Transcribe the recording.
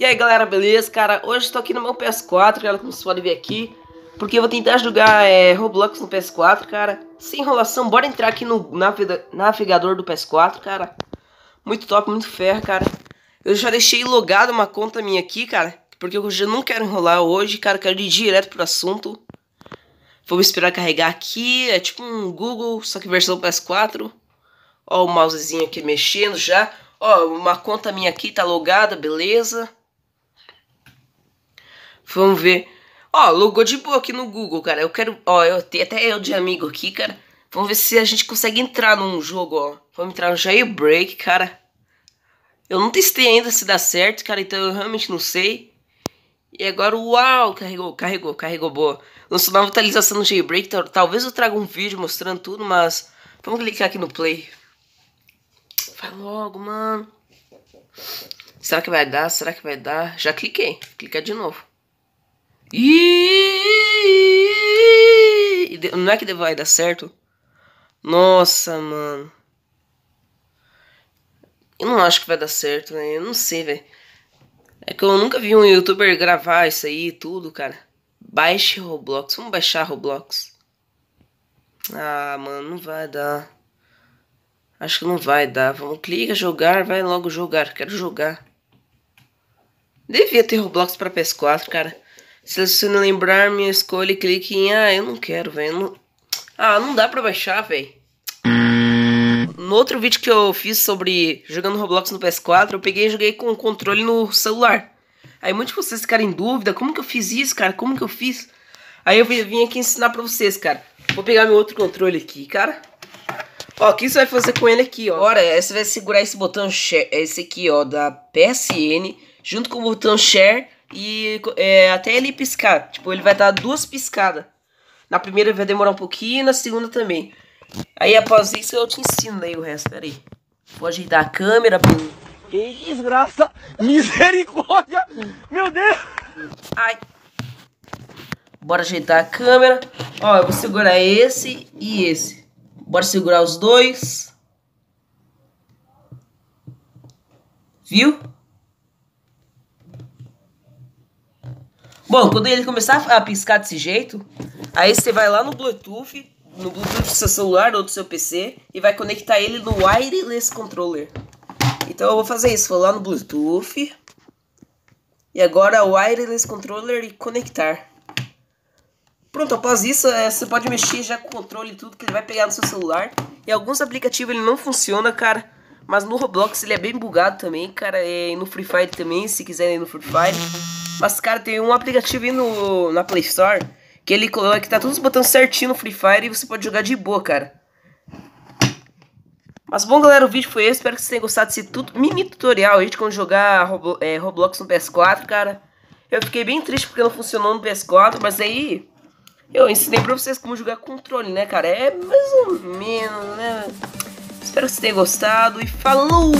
E aí galera, beleza? Cara, hoje estou aqui no meu PS4, galera, como vocês podem ver aqui Porque eu vou tentar jogar é, Roblox no PS4, cara Sem enrolação, bora entrar aqui no navegador do PS4, cara Muito top, muito ferro, cara Eu já deixei logado uma conta minha aqui, cara Porque eu já não quero enrolar hoje, cara, quero ir direto pro assunto Vamos esperar carregar aqui, é tipo um Google, só que versão PS4 Ó o mousezinho aqui mexendo já Ó, uma conta minha aqui tá logada, beleza Vamos ver. Ó, logou de boa aqui no Google, cara. Eu quero. Ó, eu tenho até eu de amigo aqui, cara. Vamos ver se a gente consegue entrar num jogo, ó. Vamos entrar no jailbreak, cara. Eu não testei ainda se dá certo, cara, então eu realmente não sei. E agora, uau, carregou, carregou, carregou, boa. Lançou nova atualização no jailbreak, talvez eu traga um vídeo mostrando tudo, mas... Vamos clicar aqui no play. Vai logo, mano. Será que vai dar? Será que vai dar? Já cliquei. Clica de novo. E não é que vai dar certo? Nossa, mano. Eu não acho que vai dar certo, né? Eu não sei, velho. É que eu nunca vi um youtuber gravar isso aí e tudo, cara. Baixe Roblox. Vamos baixar Roblox. Ah, mano, não vai dar. Acho que não vai dar. Vamos, clicar jogar, vai logo jogar. Quero jogar. Devia ter Roblox pra PS4, cara. Selecione lembrar minha escolha e clique em. Ah, eu não quero, velho. Não... Ah, não dá pra baixar, velho. No outro vídeo que eu fiz sobre jogando Roblox no PS4, eu peguei e joguei com o controle no celular. Aí muitos de vocês ficaram em dúvida: como que eu fiz isso, cara? Como que eu fiz? Aí eu vim aqui ensinar pra vocês, cara. Vou pegar meu outro controle aqui, cara. Ó, o que você vai fazer com ele aqui, ó? Ora, é, você vai segurar esse botão share, é esse aqui, ó, da PSN, junto com o botão share e é, até ele piscar. Tipo, ele vai dar duas piscadas. Na primeira vai demorar um pouquinho, na segunda também. Aí após isso eu te ensino aí o resto, pera aí Vou ajeitar a câmera. Que desgraça! Misericórdia! Meu Deus! Ai! Bora ajeitar a câmera. Ó, eu vou segurar esse e esse. Bora segurar os dois. Viu? Bom, quando ele começar a piscar desse jeito, aí você vai lá no Bluetooth, no Bluetooth do seu celular ou do seu PC e vai conectar ele no wireless controller. Então eu vou fazer isso, vou lá no Bluetooth e agora wireless controller e conectar. Pronto, após isso, é, você pode mexer já com o controle e tudo que ele vai pegar no seu celular. E alguns aplicativos ele não funciona, cara. Mas no Roblox ele é bem bugado também, cara. É, e no Free Fire também, se quiserem no Free Fire. Mas, cara, tem um aplicativo aí no, na Play Store que ele coloca que tá todos os botões certinho no Free Fire e você pode jogar de boa, cara. Mas bom, galera, o vídeo foi esse. Espero que vocês tenham gostado desse tut mini tutorial aí de como jogar Roblo é, Roblox no PS4, cara. Eu fiquei bem triste porque não funcionou no PS4, mas aí eu ensinei pra vocês como jogar controle, né, cara? É mais ou menos, né? Espero que vocês tenham gostado e falou!